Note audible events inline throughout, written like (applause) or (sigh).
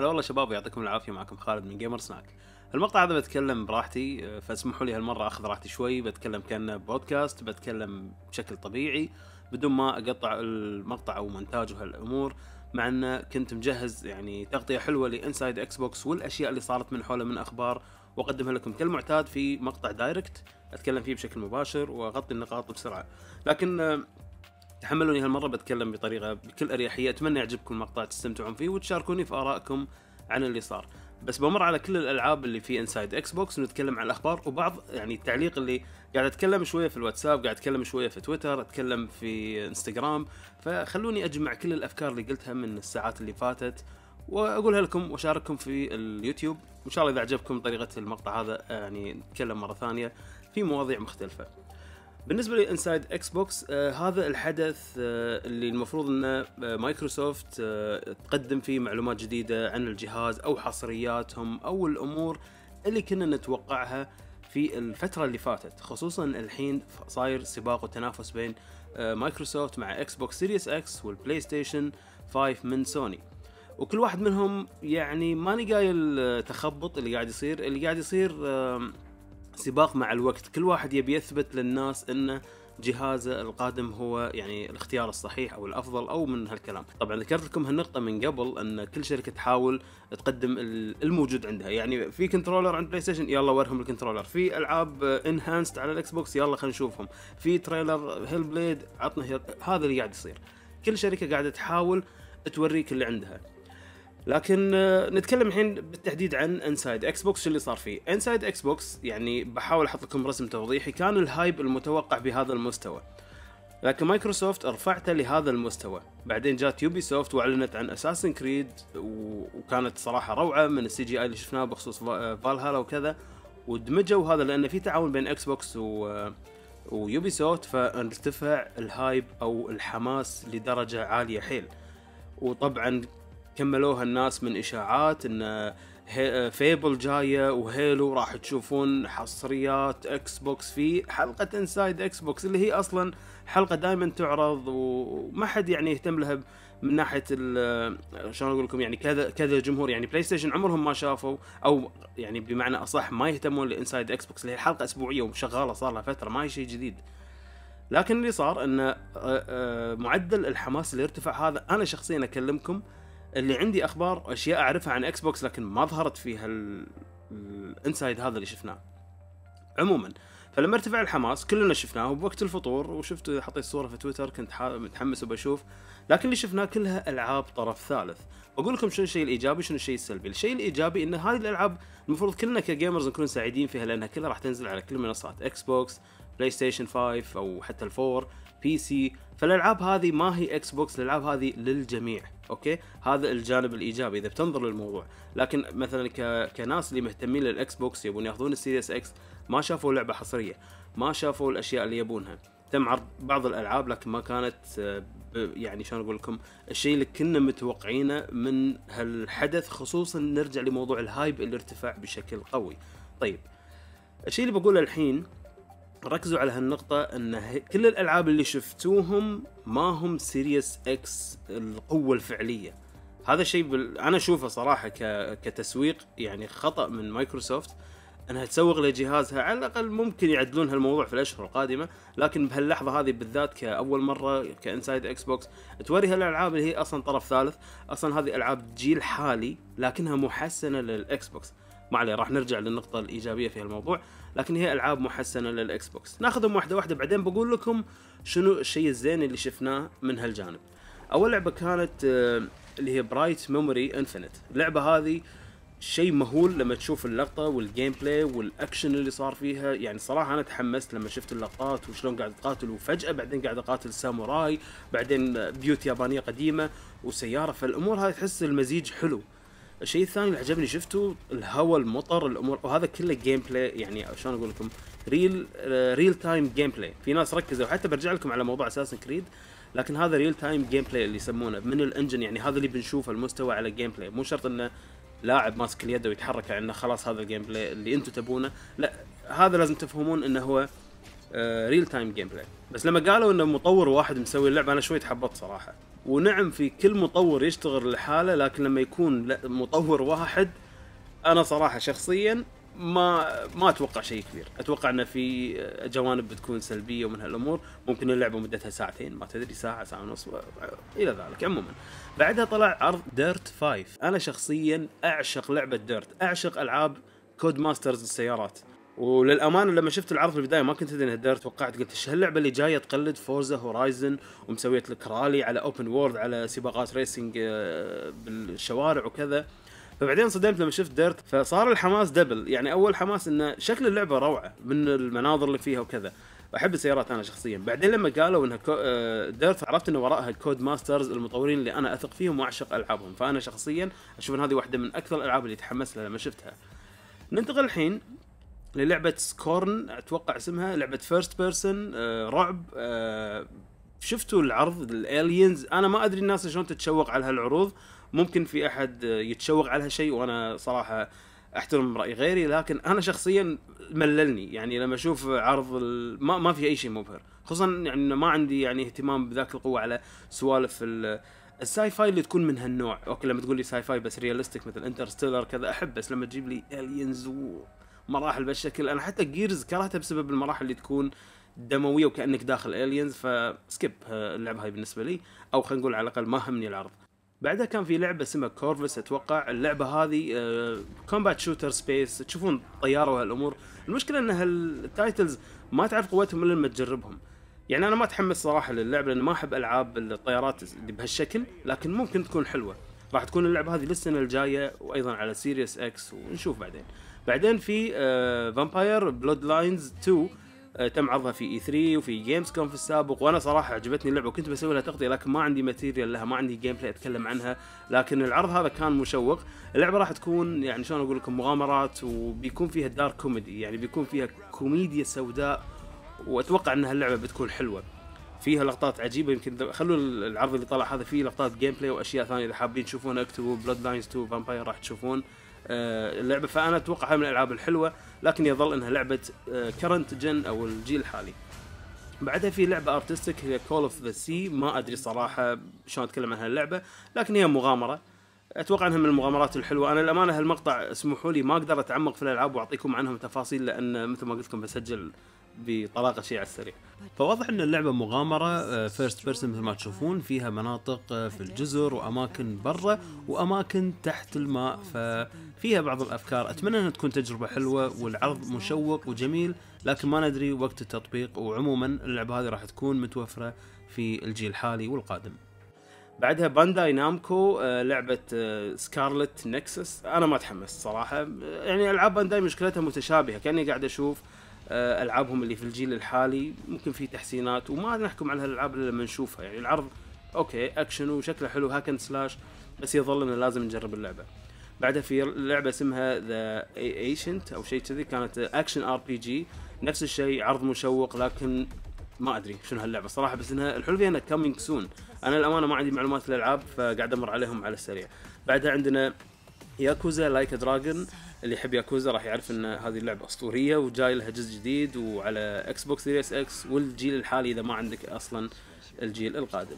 هلا والله شباب يعطيكم العافيه معكم خالد من جيمر سناك المقطع هذا بتكلم براحتي آه، فاسمحوا لي هالمره اخذ راحتي شوي بتكلم كانه بودكاست بتكلم بشكل طبيعي بدون ما اقطع المقطع او مونتاج وهالامور مع ان كنت مجهز يعني تغطيه حلوه لانسايد اكس بوكس والاشياء اللي صارت من حوله من اخبار واقدمها لكم كالمعتاد في مقطع دايركت اتكلم فيه بشكل مباشر واغطي النقاط بسرعه لكن آه، تحملوني هالمرة بتكلم بطريقة بكل أريحية أتمنى يعجبكم المقطع تستمتعون فيه وتشاركوني في آرائكم عن اللي صار بس بمر على كل الالعاب اللي في انسايد اكس بوكس ونتكلم عن الاخبار وبعض يعني التعليق اللي قاعد اتكلم شويه في الواتساب قاعد اتكلم شويه في تويتر اتكلم في انستغرام فخلوني اجمع كل الافكار اللي قلتها من الساعات اللي فاتت واقولها لكم واشارككم في اليوتيوب وان شاء الله اذا عجبكم طريقه المقطع هذا آه، يعني نتكلم مره ثانيه في مواضيع مختلفه بالنسبه لانسايد اكس بوكس آه هذا الحدث آه اللي المفروض ان آه مايكروسوفت آه تقدم فيه معلومات جديده عن الجهاز او حصرياتهم او الامور اللي كنا نتوقعها في الفتره اللي فاتت خصوصا الحين صاير سباق وتنافس بين آه مايكروسوفت مع اكس بوكس سيريس اكس والبلاي ستيشن 5 من سوني وكل واحد منهم يعني ماني قايل آه، تخبط اللي قاعد يصير اللي قاعد يصير آه سباق مع الوقت كل واحد يبي يثبت للناس انه جهازه القادم هو يعني الاختيار الصحيح او الافضل او من هالكلام طبعا ذكرت لكم هالنقطه من قبل ان كل شركه تحاول تقدم الموجود عندها يعني في كنترولر عند بلاي ستيشن يلا ورهم الكنترولر في العاب انهانست على الاكس بوكس يلا خلينا نشوفهم في تريلر هيل بليد عطنا هيل... هذا اللي قاعد يصير كل شركه قاعده تحاول توريك اللي عندها لكن آه، نتكلم الحين بالتحديد عن انسايد اكس بوكس اللي صار فيه انسايد اكس بوكس يعني بحاول احط لكم رسم توضيحي كان الهايب المتوقع بهذا المستوى لكن مايكروسوفت رفعته لهذا المستوى بعدين جات يوبي سوفت واعلنت عن اساسن كريد وكانت صراحه روعه من السي جي اي اللي شفناه بخصوص فالهالا وكذا ودمجوا هذا لان في تعاون بين اكس بوكس و آه، ويوبي سوفت فارتفع الهايب او الحماس لدرجه عاليه حيل وطبعا كملوها الناس من اشاعات ان فيبل جايه وهيلو راح تشوفون حصريات اكس بوكس في حلقه انسايد اكس بوكس اللي هي اصلا حلقه دائما تعرض وما حد يعني يهتم لها من ناحيه شلون اقول لكم يعني كذا كذا جمهور يعني بلاي ستيشن عمرهم ما شافوا او يعني بمعنى اصح ما يهتمون لانسايد اكس بوكس اللي هي حلقه اسبوعيه وشغاله صار لها فتره ما هي شيء جديد لكن اللي صار ان آه، آه، معدل الحماس اللي ارتفع هذا انا شخصيا اكلمكم اللي عندي اخبار اشياء اعرفها عن اكس بوكس لكن ما ظهرت في هال الانسايد هذا اللي شفناه عموما فلما ارتفع الحماس كلنا شفناه بوقت الفطور وشفت حطيت صوره في تويتر كنت متحمس وبشوف لكن اللي شفناه كلها العاب طرف ثالث بقول لكم شنو الشيء الايجابي شنو الشيء السلبي الشيء الايجابي ان هذه الالعاب المفروض كلنا كجيمرز نكون سعيدين فيها لانها كلها راح تنزل على كل منصات اكس بوكس بلاي ستيشن 5 او حتى الفور بي سي فالالعاب هذه ما هي اكس بوكس الالعاب هذه للجميع اوكي هذا الجانب الايجابي اذا بتنظر للموضوع لكن مثلا ك... كناس اللي مهتمين للاكس بوكس يبون ياخذون السيريس اكس ما شافوا لعبه حصريه ما شافوا الاشياء اللي يبونها تم عرض بعض الالعاب لكن ما كانت آه، يعني شلون اقول لكم الشيء اللي كنا متوقعينه من هالحدث خصوصا نرجع لموضوع الهايب اللي ارتفع بشكل قوي طيب الشيء اللي بقوله الحين ركزوا على هالنقطة ان كل الالعاب اللي شفتوهم ما هم سيريس اكس القوة الفعلية هذا الشيء بال... انا اشوفه صراحة ك... كتسويق يعني خطأ من مايكروسوفت انها تسوق لجهازها على الاقل ممكن يعدلون هالموضوع في الاشهر القادمه لكن بهاللحظه هذه بالذات كاول مره كانسايد اكس بوكس توري هالالعاب اللي هي اصلا طرف ثالث اصلا هذه العاب جيل حالي لكنها محسنه للاكس بوكس ما عليه راح نرجع للنقطه الايجابيه في هالموضوع لكن هي العاب محسنه للاكس بوكس ناخذهم واحده واحده بعدين بقول لكم شنو الشيء الزين اللي شفناه من هالجانب اول لعبه كانت آه، اللي هي برايت ميموري انفينيت اللعبه هذه شيء مهول لما تشوف اللقطه والجيم بلاي والاكشن اللي صار فيها يعني صراحه انا تحمست لما شفت اللقطات وشلون قاعد تقاتل وفجاه بعدين قاعد اقاتل ساموراي بعدين بيوت يابانيه قديمه وسياره فالامور هذه تحس المزيج حلو الشيء الثاني اللي عجبني شفته الهواء المطر الامور وهذا كله جيم بلاي يعني شلون اقول لكم ريل ريل تايم جيم بلاي في ناس ركزوا حتى برجع لكم على موضوع اساسن كريد لكن هذا ريل تايم جيم بلاي اللي يسمونه من الانجن يعني هذا اللي بنشوفه المستوى على جيم بلاي مو شرط انه لاعب ماسك اليد ويتحرك على انه خلاص هذا الجيم بلاي اللي انتم تبونه لا هذا لازم تفهمون انه هو ريل تايم جيم بلاي بس لما قالوا انه مطور واحد مسوي اللعبه انا شوي تحبطت صراحه ونعم في كل مطور يشتغل لحاله لكن لما يكون مطور واحد انا صراحه شخصيا ما ما اتوقع شيء كبير اتوقع انه في آه، جوانب بتكون سلبيه ومن هالامور ممكن اللعبه مدتها ساعتين ما تدري ساعه ساعه ونص الى ذلك عموما بعدها طلع عرض ديرت 5 انا شخصيا اعشق لعبه ديرت اعشق العاب كود ماسترز السيارات وللامانه لما شفت العرض في البدايه ما كنت ادري انها توقعت قلت ايش هاللعبه اللي جايه تقلد فورزا هورايزن ومسويت لك رالي على اوبن وورد على سباقات ريسنج آه، بالشوارع وكذا فبعدين صدمت لما شفت ديرت فصار الحماس دبل يعني اول حماس انه شكل اللعبه روعه من المناظر اللي فيها وكذا احب السيارات انا شخصيا بعدين لما قالوا انها آه، ديرت عرفت انه وراها كود ماسترز المطورين اللي انا اثق فيهم واعشق العابهم فانا شخصيا اشوف ان هذه واحده من اكثر الالعاب اللي تحمست لها لما شفتها ننتقل الحين للعبه سكورن اتوقع اسمها لعبه فيرست بيرسون آه، رعب آه، شفتوا العرض الالينز انا ما ادري الناس شلون تتشوق على هالعروض ممكن في احد آه، يتشوق على هالشيء وانا صراحه احترم راي غيري لكن انا شخصيا مللني يعني لما اشوف عرض ما ما في اي شيء مبهر خصوصا يعني ما عندي يعني اهتمام بذاك القوه على سوالف الساي فاي اللي تكون من هالنوع اوكي لما تقول لي ساي فاي بس رياليستيك مثل انترستيلر كذا احب بس لما تجيب لي الينز و مراحل بهالشكل انا حتى جيرز كرهتها بسبب المراحل اللي تكون دمويه وكانك داخل الينز فسكيب آه، اللعبه هاي بالنسبه لي او خلينا نقول على الاقل ما همني العرض بعدها كان في لعبه اسمها كورفس اتوقع اللعبه هذه كومبات شوتر سبيس تشوفون طياره وهالامور المشكله ان هالتايتلز ما تعرف قوتهم الا لما تجربهم يعني انا ما اتحمس صراحه للعبه لان ما احب العاب الطيارات اللي بهالشكل لكن ممكن تكون حلوه راح تكون اللعبه هذه للسنه الجايه وايضا على سيريس اكس ونشوف بعدين بعدين في فامباير بلود لاينز 2 تم عرضها في اي e 3 وفي جيمز كوم في السابق وانا صراحه عجبتني اللعبه وكنت بسوي لها تغطيه لكن ما عندي ماتيريال لها ما عندي جيم بلاي اتكلم عنها لكن العرض هذا كان مشوق اللعبه راح تكون يعني شلون اقول لكم مغامرات وبيكون فيها دارك كوميدي يعني بيكون فيها كوميديا سوداء واتوقع ان اللعبه بتكون حلوه فيها لقطات عجيبه يمكن خلوا العرض اللي طلع هذا فيه لقطات جيم بلاي واشياء ثانيه اذا حابين تشوفونها اكتبوا بلود لاينز 2 فامباير راح تشوفون آه، اللعبه فانا اتوقع هاي من الالعاب الحلوه لكن يظل انها لعبه كرنت آه، جن او الجيل الحالي بعدها في لعبه ارتستيك هي كول اوف ذا سي ما ادري صراحه شلون اتكلم عن هاللعبه لكن هي مغامره اتوقع انها من المغامرات الحلوه انا الامانه هالمقطع اسمحوا لي ما اقدر اتعمق في الالعاب واعطيكم عنهم تفاصيل لان مثل ما قلت لكم بسجل بطلاقه شيء على السريع فواضح ان اللعبه مغامره فيرست آه، بيرسون مثل ما تشوفون فيها مناطق آه، في الجزر واماكن برا واماكن تحت الماء ففيها بعض الافكار اتمنى انها تكون تجربه حلوه والعرض مشوق وجميل لكن ما ندري وقت التطبيق وعموما اللعبه هذه راح تكون متوفره في الجيل الحالي والقادم بعدها بانداي آه، نامكو لعبة سكارلت نكسس أنا ما تحمست صراحة يعني ألعاب بانداي مشكلتها متشابهة كأني قاعد أشوف آه، العابهم اللي في الجيل الحالي ممكن في تحسينات وما نحكم على هالالعاب الا لما نشوفها يعني العرض اوكي اكشن وشكله حلو هاكن سلاش بس يظل انه لازم نجرب اللعبه بعدها في لعبه اسمها ذا ايشنت او شيء كذي كانت اكشن ار بي جي نفس الشيء عرض مشوق لكن ما ادري شنو هاللعبه صراحه بس انها الحلو فيها انها كامينج سون انا الامانه ما عندي معلومات الالعاب فقاعد امر عليهم على السريع بعدها عندنا ياكوزا لايك دراجون اللي يحب ياكوزا راح يعرف ان هذه اللعبه اسطوريه وجاي لها جزء جديد وعلى اكس بوكس سيريس اكس والجيل الحالي اذا ما عندك اصلا الجيل القادم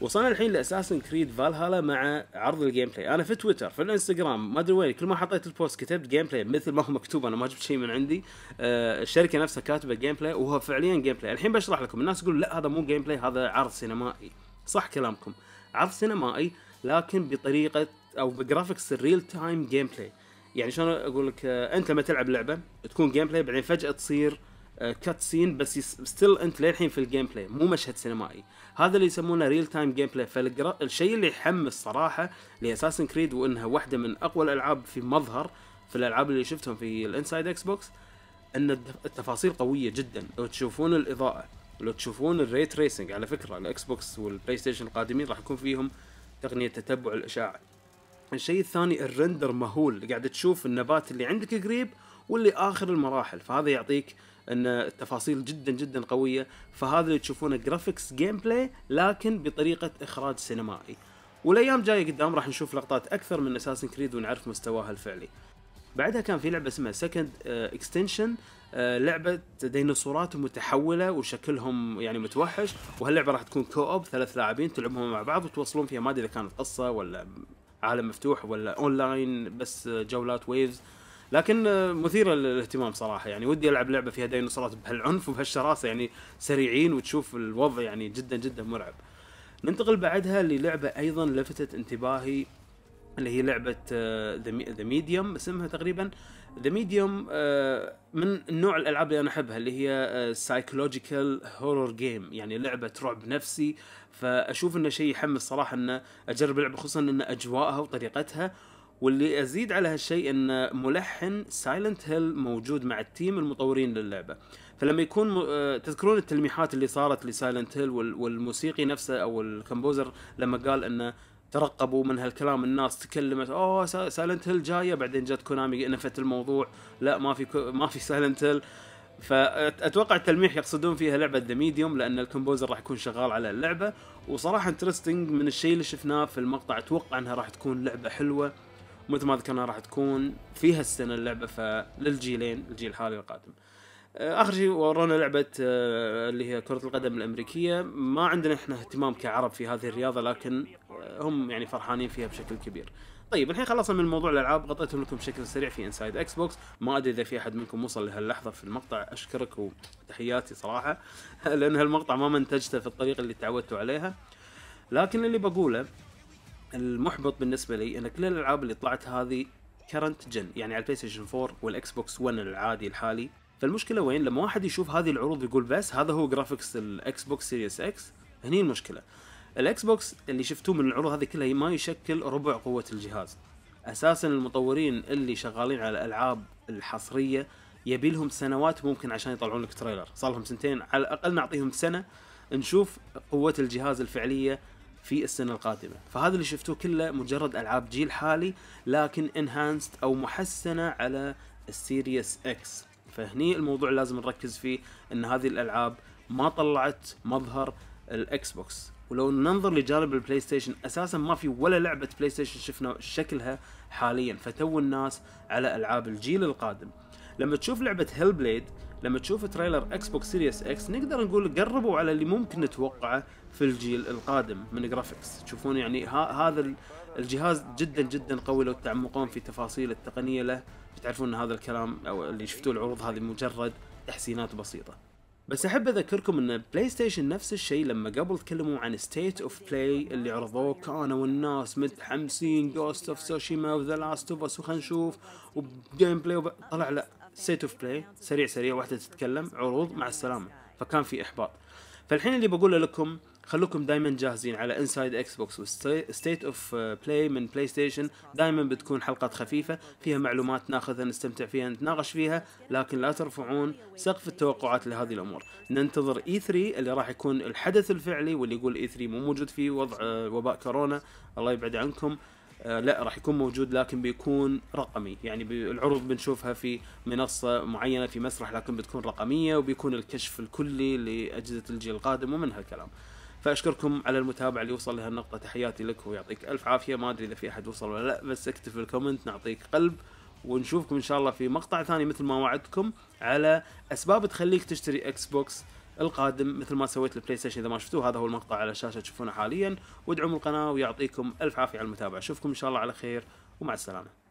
وصلنا الحين لاساسن كريد فالهالا مع عرض الجيم بلاي انا في تويتر في الانستغرام ما ادري وين كل ما حطيت البوست كتبت جيم بلاي مثل ما هو مكتوب انا ما جبت شيء من عندي آه، الشركه نفسها كاتبه جيم بلاي وهو فعليا جيم بلاي الحين بشرح لكم الناس يقول لا هذا مو جيم بلاي هذا عرض سينمائي صح كلامكم عرض سينمائي لكن بطريقه او بجرافكس الريل تايم جيم بلاي يعني شلون اقول لك آه، انت لما تلعب لعبه تكون جيم بلاي بعدين فجاه تصير كات آه، سين بس ستيل انت للحين في الجيم بلاي مو مشهد سينمائي هذا اللي يسمونه ريل تايم جيم بلاي فالشيء اللي يحمس صراحه لاساسن كريد وانها واحده من اقوى الالعاب في مظهر في الالعاب اللي شفتهم في الانسايد اكس بوكس ان التفاصيل قويه جدا لو تشوفون الاضاءه لو تشوفون الري تريسنج على فكره الاكس بوكس والبلاي ستيشن القادمين راح يكون فيهم تقنيه تتبع الاشعه الشيء الثاني الرندر مهول قاعد تشوف النبات اللي عندك قريب واللي اخر المراحل فهذا يعطيك ان التفاصيل جدا جدا قويه فهذا اللي تشوفونه جرافيكس جيم بلاي لكن بطريقه اخراج سينمائي والايام جايه قدام راح نشوف لقطات اكثر من اساسن كريد ونعرف مستواها الفعلي بعدها كان في لعبه اسمها سكند اكستنشن آه، آه، لعبه ديناصورات متحوله وشكلهم يعني متوحش وهاللعبه راح تكون كو اوب ثلاث لاعبين تلعبهم مع بعض وتوصلون فيها ما ادري اذا كانت قصه ولا عالم مفتوح ولا اونلاين بس جولات ويفز لكن مثيره للاهتمام صراحه يعني ودي العب لعبه فيها ديناصورات بهالعنف وبهالشراسه يعني سريعين وتشوف الوضع يعني جدا جدا مرعب ننتقل بعدها للعبه ايضا لفتت انتباهي اللي هي لعبه ذا آه، ميديوم اسمها تقريبا ذا ميديوم uh, من نوع الالعاب اللي انا احبها اللي هي سايكولوجيكال هورور جيم يعني لعبه رعب نفسي فاشوف انه شيء يحمس صراحه انه اجرب اللعبه خصوصا ان اجواءها وطريقتها واللي ازيد على هالشيء ان ملحن سايلنت هيل موجود مع التيم المطورين للعبه فلما يكون آه، تذكرون التلميحات اللي صارت لسايلنت هيل والموسيقي نفسه او الكمبوزر لما قال انه ترقبوا من هالكلام الناس تكلمت اوه سايلنت هيل جايه بعدين جت كونامي نفت الموضوع لا ما في ما في سايلنت هيل فاتوقع التلميح يقصدون فيها لعبه ذا ميديوم لان الكومبوزر راح يكون شغال على اللعبه وصراحه انترستنج من الشيء اللي شفناه في المقطع اتوقع انها راح تكون لعبه حلوه مثل ما ذكرنا راح تكون فيها السنه اللعبه فللجيلين الجيل الحالي والقادم اخر شيء ورونا لعبه آه، اللي هي كره القدم الامريكيه ما عندنا احنا اهتمام كعرب في هذه الرياضه لكن آه، هم يعني فرحانين فيها بشكل كبير طيب الحين خلصنا من موضوع الالعاب غطيتهم لكم بشكل سريع في انسايد اكس بوكس ما ادري اذا في احد منكم وصل لهاللحظه في المقطع اشكرك وتحياتي صراحه (laughs) لان هالمقطع ما منتجته في الطريقه اللي تعودتوا عليها لكن اللي بقوله المحبط بالنسبه لي ان كل الالعاب اللي طلعت هذه كرنت جن يعني على البلاي ستيشن 4 والاكس بوكس 1 العادي الحالي فالمشكله وين لما واحد يشوف هذه العروض يقول بس هذا هو جرافيكس الاكس بوكس سيريس اكس هني المشكله الاكس بوكس اللي شفتوه من العروض هذه كلها ما يشكل ربع قوه الجهاز اساسا المطورين اللي شغالين على الالعاب الحصريه يبي لهم سنوات ممكن عشان يطلعون لك تريلر صار لهم سنتين على الاقل نعطيهم سنه نشوف قوه الجهاز الفعليه في السنه القادمه فهذا اللي شفتوه كله مجرد العاب جيل حالي لكن انهانست او محسنه على السيريس اكس فهني الموضوع لازم نركز فيه ان هذه الالعاب ما طلعت مظهر الاكس بوكس ولو ننظر لجانب البلاي ستيشن اساسا ما في ولا لعبه بلاي ستيشن شفنا شكلها حاليا فتو الناس على العاب الجيل القادم لما تشوف لعبه هيل بليد لما تشوف تريلر اكس بوكس سيريس اكس نقدر نقول قربوا على اللي ممكن نتوقعه في الجيل القادم من جرافيكس تشوفون يعني ها هذا الجهاز جدا جدا قوي لو تعمقون في تفاصيل التقنيه له بتعرفون ان هذا الكلام او اللي شفتوه العروض هذه مجرد تحسينات بسيطه بس احب اذكركم ان بلاي ستيشن نفس الشيء لما قبل تكلموا عن ستيت اوف بلاي اللي عرضوه كانوا الناس متحمسين جوست اوف سوشيما وذا لاست اوف اس وخلينا نشوف وجيم بلاي وب... طلع لا ستيت اوف بلاي سريع سريع واحده تتكلم عروض مع السلامه فكان في احباط فالحين اللي بقوله لكم خلوكم دائما جاهزين على انسايد اكس بوكس وستيت اوف بلاي من بلاي ستيشن دائما بتكون حلقات خفيفه فيها معلومات ناخذها نستمتع فيها نتناقش فيها لكن لا ترفعون سقف التوقعات لهذه الامور ننتظر اي e 3 اللي راح يكون الحدث الفعلي واللي يقول اي e 3 مو موجود في وضع آه، وباء كورونا الله يبعد عنكم آه، لا راح يكون موجود لكن بيكون رقمي يعني العروض بنشوفها في منصة معينة في مسرح لكن بتكون رقمية وبيكون الكشف الكلي لأجهزة الجيل القادم ومن هالكلام فاشكركم على المتابعه اللي وصل لها النقطه تحياتي لك ويعطيك الف عافيه ما ادري اذا في احد وصل ولا لا بس اكتب في الكومنت نعطيك قلب ونشوفكم ان شاء الله في مقطع ثاني مثل ما وعدتكم على اسباب تخليك تشتري اكس بوكس القادم مثل ما سويت البلاي ستيشن اذا ما شفتوه هذا هو المقطع على الشاشه تشوفونه حاليا وادعموا القناه ويعطيكم الف عافيه على المتابعه اشوفكم ان شاء الله على خير ومع السلامه